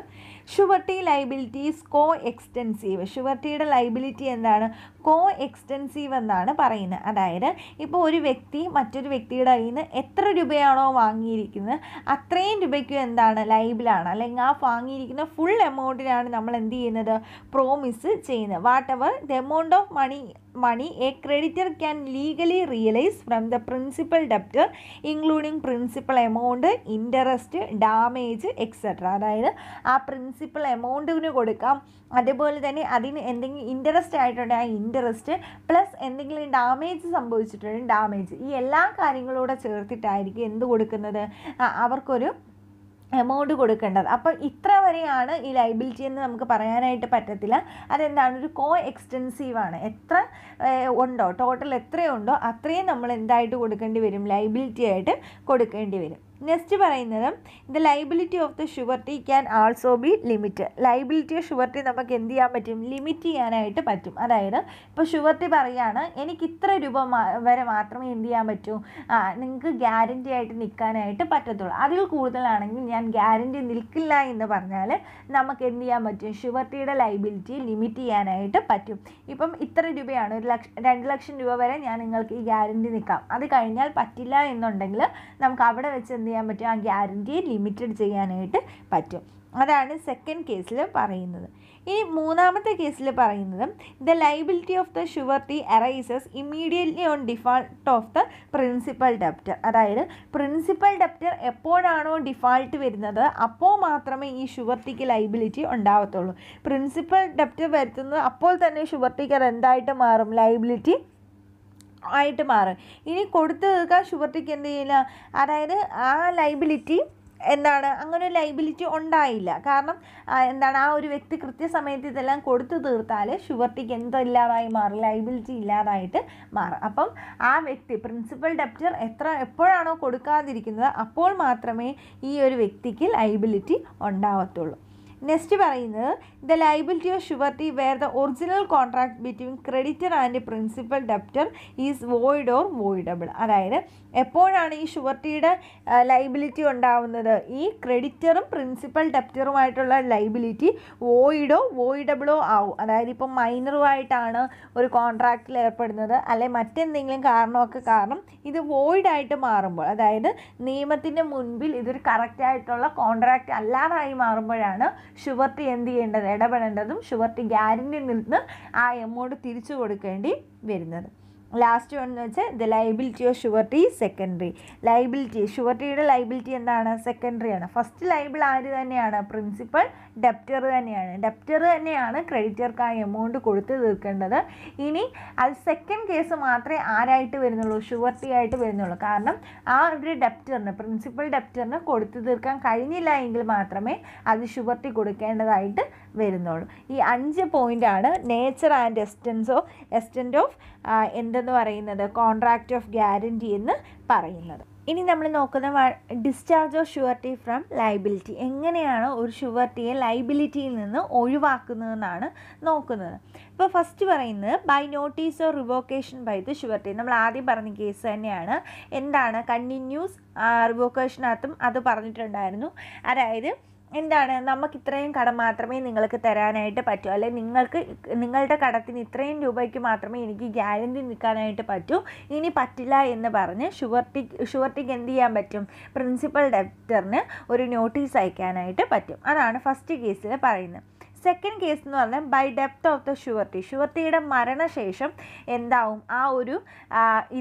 ഷുവർട്ടി ലൈബിലിറ്റീസ് കോ എക്സ്റ്റെൻസീവ് ഷുവർട്ടിയുടെ ലൈബിലിറ്റി എന്താണ് കോ എക്സ്റ്റെൻസീവ് എന്നാണ് പറയുന്നത് അതായത് ഇപ്പോൾ ഒരു വ്യക്തി മറ്റൊരു വ്യക്തിയുടെ കയ്യിൽ നിന്ന് എത്ര രൂപയാണോ വാങ്ങിയിരിക്കുന്നത് അത്രയും രൂപയ്ക്ക് എന്താണ് ലൈബിലാണ് അല്ലെങ്കിൽ ആ വാങ്ങിയിരിക്കുന്ന ഫുൾ എമൗണ്ടിനാണ് നമ്മൾ എന്ത് ചെയ്യുന്നത് പ്രോമിസ് ചെയ്യുന്നത് whatever the amount of money money a creditor can legally realise from the principal ഡെപ്റ്റ് including principal amount interest damage et cetera അതായത് ആ പ്രിൻസിപ്പൽ എമൗണ്ടിന് കൊടുക്കാം അതേപോലെ തന്നെ അതിന് എന്തെങ്കിലും ഇൻട്രസ്റ്റ് ആയിട്ടുണ്ടെങ്കിൽ ആ ഇൻട്രസ്റ്റ് പ്ലസ് എന്തെങ്കിലും ഡാമേജ് സംഭവിച്ചിട്ടുണ്ടെങ്കിൽ ഡാമേജ് ഈ എല്ലാ കാര്യങ്ങളോടെ ചേർത്തിട്ടായിരിക്കും എന്ത് കൊടുക്കുന്നത് അവർക്കൊരു എമൗണ്ട് കൊടുക്കേണ്ടത് അപ്പം ഇത്ര വരെയാണ് ഈ ലൈബിലിറ്റി എന്ന് നമുക്ക് പറയാനായിട്ട് പറ്റത്തില്ല അതെന്താണ് ഒരു കോ എക്സ്റ്റെൻസീവാണ് എത്ര ഉണ്ടോ ടോട്ടൽ എത്രയുണ്ടോ അത്രയും നമ്മൾ എന്തായിട്ട് കൊടുക്കേണ്ടി വരും ലൈബിലിറ്റി ആയിട്ട് കൊടുക്കേണ്ടി വരും നെക്സ്റ്റ് പറയുന്നത് the liability of the surety can also be limit liability surety നമുക്ക് എന്ത് ചെയ്യാൻ പറ്റും ലിമിറ്റ് ചെയ്യാനായിട്ട് പറ്റും അതായത് ഇപ്പോൾ ഷുവർട്ടി പറയുകയാണ് എനിക്ക് ഇത്ര രൂപ വരെ മാത്രമേ എന്ത് ചെയ്യാൻ പറ്റൂ നിങ്ങൾക്ക് ഗ്യാരൻ്റി ആയിട്ട് നിൽക്കാനായിട്ട് പറ്റത്തുള്ളൂ അതിൽ കൂടുതലാണെങ്കിൽ ഞാൻ ഗ്യാരൻ്റി നിൽക്കില്ല എന്ന് പറഞ്ഞാൽ നമുക്ക് എന്ത് ചെയ്യാൻ പറ്റും ഷുവർട്ടിയുടെ ലൈബിലിറ്റി ലിമിറ്റ് ചെയ്യാനായിട്ട് പറ്റും ഇപ്പം ഇത്ര രൂപയാണ് ഒരു ലക്ഷ രണ്ട് ലക്ഷം രൂപ വരെ ഞാൻ നിങ്ങൾക്ക് ഈ ഗ്യാരൻ്റി നിൽക്കാം അത് കഴിഞ്ഞാൽ പറ്റില്ല എന്നുണ്ടെങ്കിൽ നമുക്ക് അവിടെ വെച്ച് എന്ത് ചെയ്യാൻ പറ്റും ആ ഗ്യാരൻറ്റിയെ ലിമിറ്റഡ് ചെയ്യാനായിട്ട് പറ്റും അതാണ് സെക്കൻഡ് കേസിൽ പറയുന്നത് ഇനി മൂന്നാമത്തെ കേസിൽ പറയുന്നത് the liability of the surety arises immediately on default of the principal debtor അതായത് പ്രിൻസിപ്പൽ ഡെപ്റ്റർ എപ്പോഴാണോ ഡിഫാൾട്ട് വരുന്നത് അപ്പോൾ മാത്രമേ ഈ ഷുവർട്ടിക്ക് ലൈബിലിറ്റി ഉണ്ടാവത്തുള്ളൂ പ്രിൻസിപ്പൽ ഡെപ്റ്റർ വരുത്തുന്നത് അപ്പോൾ തന്നെ ഷുവർട്ടിക്ക് അത് എന്തായിട്ട് മാറും ലൈബിലിറ്റി ആയിട്ട് മാറും ഇനി കൊടുത്തു തീർക്കാൻ ഷുവർട്ടിക്ക് എന്ത് ചെയ്യില്ല അതായത് ആ ലൈബിലിറ്റി എന്താണ് അങ്ങനെ ഒരു ലൈബിലിറ്റി ഉണ്ടായില്ല കാരണം എന്താണ് ആ ഒരു വ്യക്തി കൃത്യസമയത്ത് ഇതെല്ലാം കൊടുത്തു തീർത്താൽ ഷുവർട്ടിക്ക് ഇല്ലാതായി മാറും ലൈബിലിറ്റി ഇല്ലാതായിട്ട് മാറും അപ്പം ആ വ്യക്തി പ്രിൻസിപ്പൽ ഡെപ്റ്റർ എത്ര എപ്പോഴാണോ കൊടുക്കാതിരിക്കുന്നത് അപ്പോൾ മാത്രമേ ഈ ഒരു വ്യക്തിക്ക് ലൈബിലിറ്റി ഉണ്ടാവത്തുള്ളൂ നെക്സ്റ്റ് പറയുന്നത് the liability of surety where the original contract between creditor and principal debtor is void or voidable അതായത് എപ്പോഴാണ് ഈ ഷുവർട്ടിയുടെ ലൈബിലിറ്റി ഉണ്ടാവുന്നത് ഈ ക്രെഡിറ്ററും പ്രിൻസിപ്പൽ ഡെപ്റ്ററുമായിട്ടുള്ള ലൈബിലിറ്റി വോയിഡോ വോയിഡബിളോ ആവും അതായത് ഇപ്പം മൈനറുമായിട്ടാണ് ഒരു കോൺട്രാക്റ്റിൽ ഏർപ്പെടുന്നത് അല്ലെ മറ്റെന്തെങ്കിലും കാരണമൊക്കെ കാരണം ഇത് വോയിഡായിട്ട് മാറുമ്പോൾ അതായത് നിയമത്തിൻ്റെ മുൻപിൽ ഇതൊരു കറക്റ്റായിട്ടുള്ള കോൺട്രാക്റ്റ് അല്ലാതായി മാറുമ്പോഴാണ് ഷുവർട്ടി എന്ത് ചെയ്യേണ്ടത് ഇടപെടേണ്ടതും ഷുവർട്ടി ഗ്യാരണ്ടി നിന്ന് ആ എമൗണ്ട് തിരിച്ചു കൊടുക്കേണ്ടി വരുന്നത് ലാസ്റ്റ് വൺ എന്ന് വെച്ചാൽ the liability of surety secondary liability ഷുവർട്ടിയുടെ ലൈബിലിറ്റി എന്താണ് സെക്കൻഡറി ആണ് ഫസ്റ്റ് ലൈബിൾ ആര് തന്നെയാണ് പ്രിൻസിപ്പൽ ഡെപ്റ്റർ തന്നെയാണ് ഡെപ്റ്റർ തന്നെയാണ് ക്രെഡിറ്റർക്ക് ആ എമൗണ്ട് കൊടുത്തു തീർക്കേണ്ടത് ഇനി അത് സെക്കൻഡ് കേസ് മാത്രമേ ആരായിട്ട് വരുന്നുള്ളൂ ഷുവർട്ടി ആയിട്ട് വരുന്നുള്ളൂ കാരണം ആ ഒരു ഡെപ്റ്ററിന് പ്രിൻസിപ്പൽ ഡെപ്റ്ററിന് കൊടുത്തു തീർക്കാൻ കഴിഞ്ഞില്ല എങ്കിൽ മാത്രമേ അത് ഷുവർട്ടി കൊടുക്കേണ്ടതായിട്ട് വരുന്നുള്ളൂ ഈ അഞ്ച് പോയിൻ്റാണ് nature and extent of extent of എന്തെന്ന് പറയുന്നത് കോൺട്രാക്റ്റ് ഓഫ് ഗ്യാരൻറ്റി എന്ന് പറയുന്നത് ഇനി നമ്മൾ നോക്കുന്ന discharge of surety from liability എങ്ങനെയാണ് ഒരു ഷുവർട്ടിയെ ലൈബിലിറ്റിയിൽ നിന്ന് ഒഴിവാക്കുന്നതെന്നാണ് നോക്കുന്നത് ഇപ്പോൾ ഫസ്റ്റ് പറയുന്നത് by notice or revocation by the surety നമ്മൾ ആദ്യം പറഞ്ഞ കേസ് തന്നെയാണ് എന്താണ് കണ്ടിന്യൂസ് റിവോക്കേഷനകത്തും അത് പറഞ്ഞിട്ടുണ്ടായിരുന്നു അതായത് എന്താണ് നമുക്ക് ഇത്രയും കടം മാത്രമേ നിങ്ങൾക്ക് തരാനായിട്ട് പറ്റൂ അല്ലെങ്കിൽ നിങ്ങൾക്ക് നിങ്ങളുടെ കടത്തിന് ഇത്രയും രൂപയ്ക്ക് മാത്രമേ എനിക്ക് ഗ്യാരണ്ടി നിൽക്കാനായിട്ട് പറ്റൂ ഇനി പറ്റില്ല എന്ന് പറഞ്ഞ് ഷുവർട്ടി ഷുവർട്ടിക്ക് എന്ത് ചെയ്യാൻ പറ്റും പ്രിൻസിപ്പൽ ഡയറക്ടറിന് ഒരു നോട്ടീസ് അയക്കാനായിട്ട് പറ്റും അതാണ് ഫസ്റ്റ് കേസിൽ പറയുന്നത് സെക്കൻഡ് കേസ് എന്ന് പറഞ്ഞാൽ ബൈ ഡെപ്ത് ഓഫ് ദ ഷുവർട്ടി ഷുവർട്ടിയുടെ മരണശേഷം എന്താവും ആ ഒരു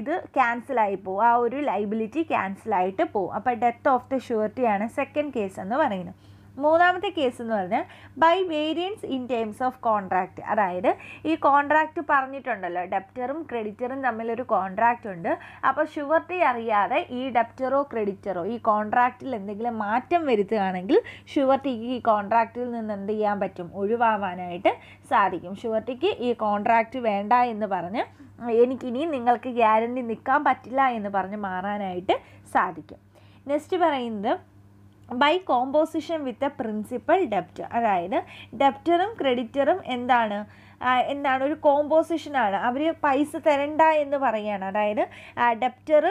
ഇത് ക്യാൻസലായി പോവും ആ ഒരു ലൈബിലിറ്റി ക്യാൻസലായിട്ട് പോവും അപ്പോൾ ഡെത്ത് ഓഫ് ദ ഷുവർട്ടിയാണ് സെക്കൻഡ് കേസ് എന്ന് പറയുന്നത് മൂന്നാമത്തെ കേസ് എന്ന് പറഞ്ഞാൽ by variance in terms of contract അതായത് ഈ കോൺട്രാക്റ്റ് പറഞ്ഞിട്ടുണ്ടല്ലോ ഡെപ്റ്ററും ക്രെഡിറ്ററും തമ്മിലൊരു കോൺട്രാക്റ്റ് ഉണ്ട് അപ്പോൾ ഷുവർട്ടി അറിയാതെ ഈ ഡെപ്റ്ററോ ക്രെഡിറ്ററോ ഈ കോൺട്രാക്റ്റിൽ എന്തെങ്കിലും മാറ്റം വരുത്തുകയാണെങ്കിൽ ഷുവർട്ടിക്ക് ഈ കോൺട്രാക്റ്റിൽ നിന്ന് എന്ത് ചെയ്യാൻ പറ്റും ഒഴിവാവാനായിട്ട് സാധിക്കും ഷുവർട്ടിക്ക് ഈ കോൺട്രാക്റ്റ് വേണ്ട എന്ന് പറഞ്ഞ് എനിക്കിനി നിങ്ങൾക്ക് ഗ്യാരണ്ടി നിൽക്കാൻ പറ്റില്ല എന്ന് പറഞ്ഞ് മാറാനായിട്ട് സാധിക്കും നെക്സ്റ്റ് പറയുന്നത് by composition with a principal ഡെപ്റ്റ് അതായത് ഡെപ്റ്ററും ക്രെഡിറ്ററും എന്താണ് എന്താണ് ഒരു കോമ്പോസിഷനാണ് അവർ പൈസ തരണ്ട എന്ന് പറയുകയാണ് അതായത് ഡെപ്റ്റർ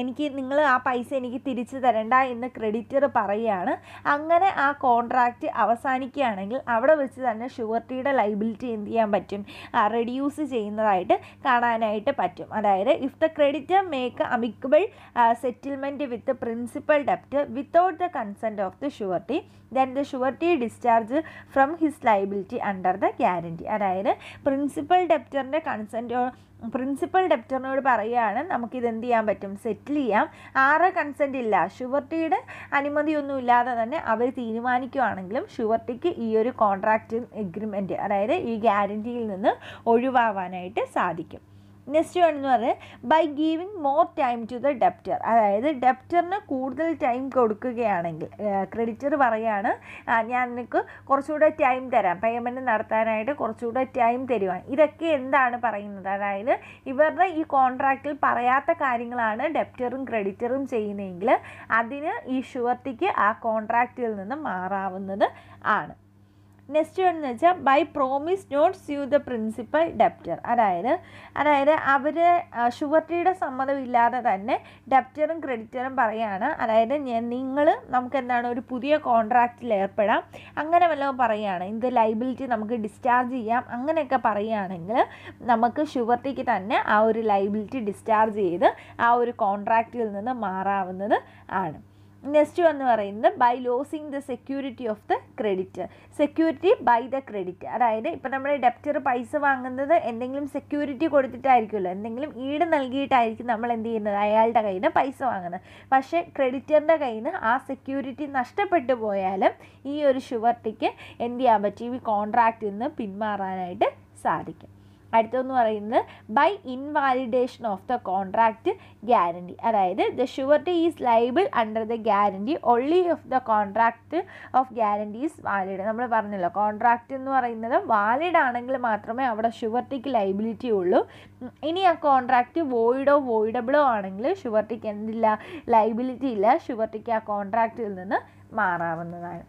എനിക്ക് നിങ്ങൾ ആ പൈസ എനിക്ക് തിരിച്ചു തരണ്ട എന്ന് ക്രെഡിറ്റർ പറയുകയാണ് അങ്ങനെ ആ കോൺട്രാക്റ്റ് അവസാനിക്കുകയാണെങ്കിൽ അവിടെ വെച്ച് തന്നെ ഷുവർട്ടിയുടെ ലൈബിലിറ്റി എന്ത് ചെയ്യാൻ പറ്റും റെഡ്യൂസ് ചെയ്യുന്നതായിട്ട് കാണാനായിട്ട് പറ്റും അതായത് if the creditor make amicable settlement with principal ഡെപ്റ്റ് without the consent of the surety then the surety discharge from his liability under the guarantee അതായത് അതായത് പ്രിൻസിപ്പൽ ഡെപ്റ്ററിൻ്റെ കൺസെൻറ്റോ പ്രിൻസിപ്പൽ ഡെപ്റ്ററിനോട് പറയുകയാണ് നമുക്കിത് എന്ത് ചെയ്യാൻ പറ്റും സെറ്റിൽ ചെയ്യാം ആറ് കൺസെൻ്റ് ഇല്ല ഷുവർട്ടിയുടെ അനുമതിയൊന്നും ഇല്ലാതെ തന്നെ അവർ തീരുമാനിക്കുവാണെങ്കിലും ഷുവർട്ടിക്ക് ഈ ഒരു കോൺട്രാക്റ്റ് എഗ്രിമെൻറ്റ് അതായത് ഈ ഗ്യാരൻറ്റിയിൽ നിന്ന് ഒഴിവാവാനായിട്ട് സാധിക്കും നെക്സ്റ്റ് വൺ എന്ന് പറഞ്ഞാൽ by giving more time to the debtor അതായത് ഡെപ്റ്ററിന് കൂടുതൽ ടൈം കൊടുക്കുകയാണെങ്കിൽ ക്രെഡിറ്റർ പറയുകയാണ് ഞാൻ നിനക്ക് കുറച്ചുകൂടെ ടൈം തരാം പേയ്മെൻറ്റ് നടത്താനായിട്ട് കുറച്ചുകൂടെ ടൈം തരുവാണ് ഇതൊക്കെ എന്താണ് പറയുന്നത് അതായത് ഇവരുടെ ഈ കോൺട്രാക്റ്റിൽ പറയാത്ത കാര്യങ്ങളാണ് ഡെപ്റ്ററും ക്രെഡിറ്ററും ചെയ്യുന്നതെങ്കിൽ അതിന് ഈ ഷുവർട്ടിക്ക് ആ കോൺട്രാക്റ്റിൽ നിന്ന് മാറാവുന്നത് ആണ് നെക്സ്റ്റ് വൺ എന്ന് വെച്ചാൽ by promise not sue the principal debtor അതായത് അതായത് അവർ ഷുവർട്ടിയുടെ സമ്മതമില്ലാതെ തന്നെ ഡെപ്റ്ററും ക്രെഡിറ്ററും പറയാണ് അതായത് ഞാൻ നിങ്ങൾ നമുക്ക് എന്താണ് ഒരു പുതിയ കോൺട്രാക്റ്റിൽ ഏർപ്പെടാം അങ്ങനെ വല്ലതും പറയുകയാണ് ഇത് ലൈബിലിറ്റി നമുക്ക് ഡിസ്ചാർജ് ചെയ്യാം അങ്ങനെയൊക്കെ പറയുകയാണെങ്കിൽ നമുക്ക് ഷുവർട്ടിക്ക് തന്നെ ആ ഒരു ലൈബിലിറ്റി ഡിസ്ചാർജ് ചെയ്ത് ആ ഒരു കോൺട്രാക്റ്റിൽ നിന്ന് മാറാവുന്നത് ആണ് നെക്സ്റ്റ് എന്ന് പറയുന്നത് by losing the security of the credit security by the credit അതായത് ഇപ്പം നമ്മൾ ഡെപ്റ്റർ പൈസ വാങ്ങുന്നത് എന്തെങ്കിലും സെക്യൂരിറ്റി കൊടുത്തിട്ടായിരിക്കുമല്ലോ എന്തെങ്കിലും ഈട് നൽകിയിട്ടായിരിക്കും നമ്മൾ എന്ത് ചെയ്യുന്നത് അയാളുടെ കയ്യിൽ നിന്ന് പൈസ വാങ്ങുന്നത് പക്ഷേ ക്രെഡിറ്ററിൻ്റെ കയ്യിൽ നിന്ന് ആ സെക്യൂരിറ്റി നഷ്ടപ്പെട്ടു പോയാലും ഈ ഒരു ഷുവർട്ടിക്ക് എന്ത് ചെയ്യാൻ പറ്റും ഈ കോൺട്രാക്റ്റിൽ നിന്ന് പിന്മാറാനായിട്ട് സാധിക്കും അടുത്തതെന്ന് പറയുന്നത് by invalidation of the contract guarantee അതായത് the surety is liable under the guarantee only of the contract of guarantee is valid നമ്മൾ പറഞ്ഞല്ലോ കോൺട്രാക്റ്റ് എന്ന് പറയുന്നത് വാലിഡ് ആണെങ്കിൽ മാത്രമേ അവിടെ ഷുവർട്ടിക്ക് ലൈബിലിറ്റി ഉള്ളൂ ഇനി ആ കോൺട്രാക്റ്റ് വോയിഡോ വോയിഡബിളോ ആണെങ്കിൽ ഷുവർട്ടിക്ക് എന്തില്ല ലൈബിലിറ്റി ഇല്ല ഷുവർട്ടിക്ക് ആ കോൺട്രാക്റ്റിൽ നിന്ന് മാറാവുന്നതാണ്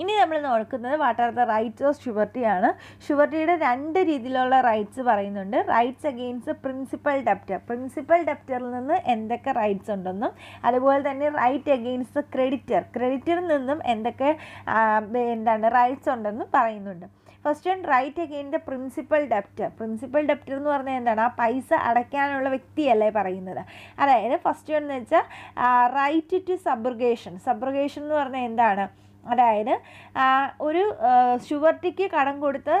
ഇനി നമ്മൾ നോക്കുന്നത് what are the rights of ഷുവർട്ടിയാണ് ആണ് ഷുവർട്ടിയുടെ രണ്ട് രീതിയിലുള്ള റൈറ്റ്സ് പറയുന്നുണ്ട് rights against principal debtor principal ഡെപ്റ്ററിൽ നിന്ന് എന്തൊക്കെ റൈറ്റ്സ് ഉണ്ടെന്നും അതുപോലെ തന്നെ റൈറ്റ് അഗെയിൻസ്റ്റ് ക്രെഡിറ്റർ ക്രെഡിറ്ററിൽ നിന്നും എന്തൊക്കെ എന്താണ് റൈറ്റ്സ് ഉണ്ടെന്നും പറയുന്നുണ്ട് first and right again the principal debtor principal debtor എന്ന് പറഞ്ഞാൽ എന്താണ് ആ പൈസ അടയ്ക്കാനുള്ള വ്യക്തിയല്ലേ പറയുന്നത് അതായത് ഫസ്റ്റ് എന്ന് വെച്ചാൽ റൈറ്റ് ടു സബ്രഗേഷൻ സബ്രഗേഷൻ എന്ന് പറഞ്ഞാൽ എന്താണ് അതായത് ഒരു ഷുവർട്ടിക്ക് കടം കൊടുത്ത്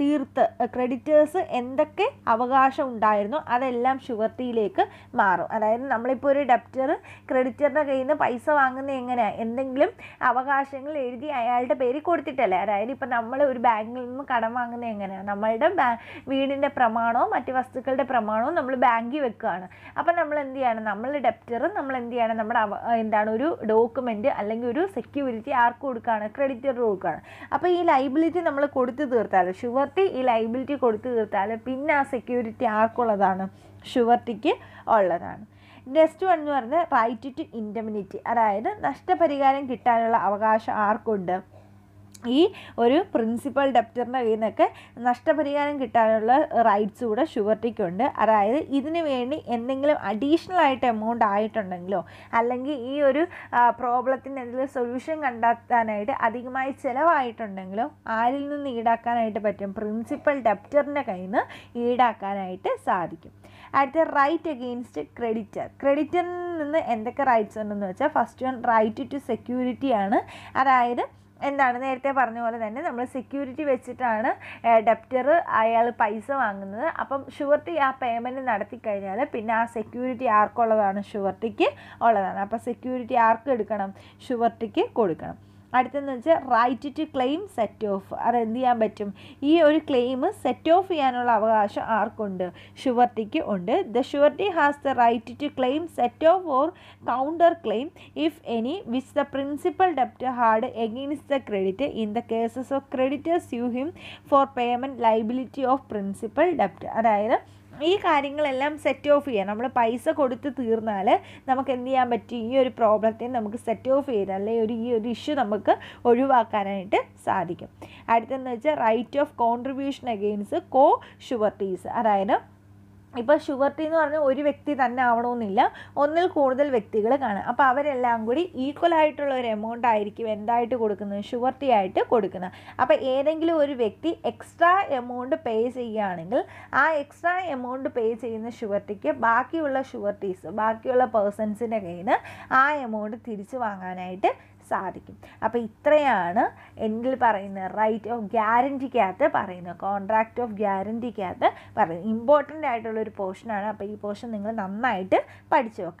തീർത്ത് ക്രെഡിറ്റേഴ്സ് എന്തൊക്കെ അവകാശം ഉണ്ടായിരുന്നു അതെല്ലാം ഷുവർട്ടിയിലേക്ക് മാറും അതായത് നമ്മളിപ്പോൾ ഒരു ഡെപ്റ്റർ ക്രെഡിറ്ററിൻ്റെ കയ്യിൽ നിന്ന് പൈസ വാങ്ങുന്നത് എങ്ങനെയാണ് എന്തെങ്കിലും അവകാശങ്ങൾ എഴുതി അയാളുടെ പേര് കൊടുത്തിട്ടല്ലേ അതായത് ഇപ്പം നമ്മൾ ഒരു ബാങ്കിൽ നിന്ന് കടം വാങ്ങുന്നത് എങ്ങനെയാണ് നമ്മളുടെ വീടിൻ്റെ പ്രമാണവും മറ്റ് വസ്തുക്കളുടെ പ്രമാണവും നമ്മൾ ബാങ്കിൽ വെക്കുകയാണ് അപ്പം നമ്മൾ എന്ത് ചെയ്യണം നമ്മൾ ഡെപ്റ്റർ നമ്മൾ എന്ത് ചെയ്യണം നമ്മുടെ എന്താണ് ഒരു ഡോക്യുമെൻ്റ് അല്ലെങ്കിൽ ഒരു സെക്യൂരിറ്റി ആർക്ക് ആർക്ക് കൊടുക്കുകയാണ് ക്രെഡിറ്ററിന് കൊടുക്കുകയാണ് അപ്പോൾ ഈ ലൈബിലിറ്റി നമ്മൾ കൊടുത്തു തീർത്താൽ ഷുവർട്ടി ഈ ലൈബിലിറ്റി കൊടുത്തു തീർത്താൽ പിന്നെ ആ സെക്യൂരിറ്റി ആർക്കുള്ളതാണ് ഷുവർട്ടിക്ക് ഉള്ളതാണ് നെക്സ്റ്റ് വൺ എന്ന് പറഞ്ഞാൽ റൈറ്റ് ടു ഇൻഡമിനിറ്റി അതായത് നഷ്ടപരിഹാരം കിട്ടാനുള്ള അവകാശം ആർക്കുണ്ട് ഈ ഒരു പ്രിൻസിപ്പൽ ഡെപ്റ്ററിൻ്റെ കയ്യിൽ നിന്നൊക്കെ നഷ്ടപരിഹാരം കിട്ടാനുള്ള റൈറ്റ്സ് കൂടെ ഷുവർട്ടിക്കുണ്ട് അതായത് ഇതിന് വേണ്ടി എന്തെങ്കിലും അഡീഷണൽ ആയിട്ട് എമൗണ്ട് ആയിട്ടുണ്ടെങ്കിലോ അല്ലെങ്കിൽ ഈ ഒരു പ്രോബ്ലത്തിന് എന്തെങ്കിലും സൊല്യൂഷൻ കണ്ടെത്താനായിട്ട് അധികമായി ചിലവായിട്ടുണ്ടെങ്കിലോ ആരിൽ നിന്ന് ഈടാക്കാനായിട്ട് പറ്റും പ്രിൻസിപ്പൽ ഡെപ്റ്ററിൻ്റെ കയ്യിൽ നിന്ന് ഈടാക്കാനായിട്ട് സാധിക്കും അടുത്ത റൈറ്റ് അഗെയിൻസ്റ്റ് ക്രെഡിറ്റർ ക്രെഡിറ്ററിൽ നിന്ന് എന്തൊക്കെ റൈറ്റ്സ് ഉണ്ടെന്ന് വെച്ചാൽ first one right to security ആണ് അതായത് എന്താണ് നേരത്തെ പറഞ്ഞ പോലെ തന്നെ നമ്മൾ സെക്യൂരിറ്റി വെച്ചിട്ടാണ് ഡെപ്റ്റർ അയാൾ പൈസ വാങ്ങുന്നത് അപ്പം ഷുവർട്ടി ആ പേയ്മെൻറ്റ് നടത്തി കഴിഞ്ഞാൽ പിന്നെ ആ സെക്യൂരിറ്റി ആർക്കുള്ളതാണ് ഷുവർട്ടിക്ക് ഉള്ളതാണ് അപ്പോൾ സെക്യൂരിറ്റി ആർക്ക് എടുക്കണം ഷുവർട്ടിക്ക് കൊടുക്കണം അടുത്തെന്ന് വെച്ചാൽ right to claim set off അത് എന്ത് ചെയ്യാൻ പറ്റും ഈ ഒരു ക്ലെയിം സെറ്റ് ഓഫ് ചെയ്യാനുള്ള അവകാശം ആർക്കുണ്ട് ഷുവർട്ടിക്ക് ഉണ്ട് the surety has the right to claim set of or counter claim if any which the principal ഡെപ്റ്റ് hard against the credit in the cases of creditors U him for payment liability of principal ഡെപ്റ്റ് അതായത് ഈ കാര്യങ്ങളെല്ലാം set of ചെയ്യാം നമ്മൾ പൈസ കൊടുത്ത് തീർന്നാൽ നമുക്ക് എന്ത് ചെയ്യാൻ പറ്റും ഈ ഒരു പ്രോബ്ലത്തെ നമുക്ക് സെറ്റ് ഓഫ് ചെയ്ത് അല്ലെങ്കിൽ ഒരു ഈ ഒരു ഇഷ്യൂ നമുക്ക് ഒഴിവാക്കാനായിട്ട് സാധിക്കും അടുത്തെന്ന് വെച്ചാൽ right of contribution against cosureties അതായത് ഇപ്പോൾ ഷുവർട്ടി എന്ന് പറഞ്ഞാൽ ഒരു വ്യക്തി തന്നെ ആവണമെന്നില്ല ഒന്നിൽ കൂടുതൽ വ്യക്തികൾ കാണും അപ്പോൾ അവരെല്ലാം കൂടി ഈക്വൽ ആയിട്ടുള്ള ഒരു എമൗണ്ട് ആയിരിക്കും എന്തായിട്ട് കൊടുക്കുന്നത് ഷുവർട്ടി ആയിട്ട് കൊടുക്കുന്നത് അപ്പോൾ ഏതെങ്കിലും ഒരു വ്യക്തി എക്സ്ട്രാ എമൗണ്ട് പേ ചെയ്യുകയാണെങ്കിൽ ആ എക്സ്ട്രാ എമൗണ്ട് പേ ചെയ്യുന്ന ഷുവർട്ടിക്ക് ബാക്കിയുള്ള ഷുവർട്ടീസ് ബാക്കിയുള്ള പേഴ്സൺസിൻ്റെ കയ്യിൽ നിന്ന് ആ എമൗണ്ട് തിരിച്ചു വാങ്ങാനായിട്ട് സാധിക്കും അപ്പോൾ ഇത്രയാണ് എൻഡിൽ പറയുന്ന റൈറ്റ് ഓഫ് ഗ്യാരൻറ്റിക്കകത്ത് പറയുന്നത് കോൺട്രാക്റ്റ് ഓഫ് ഗ്യാരൻറ്റിക്കകത്ത് പറയുന്നത് ഇമ്പോർട്ടൻ്റ് ആയിട്ടുള്ളൊരു പോർഷനാണ് അപ്പോൾ ഈ പോർഷൻ നിങ്ങൾ നന്നായിട്ട് പഠിച്ചു വെക്കുക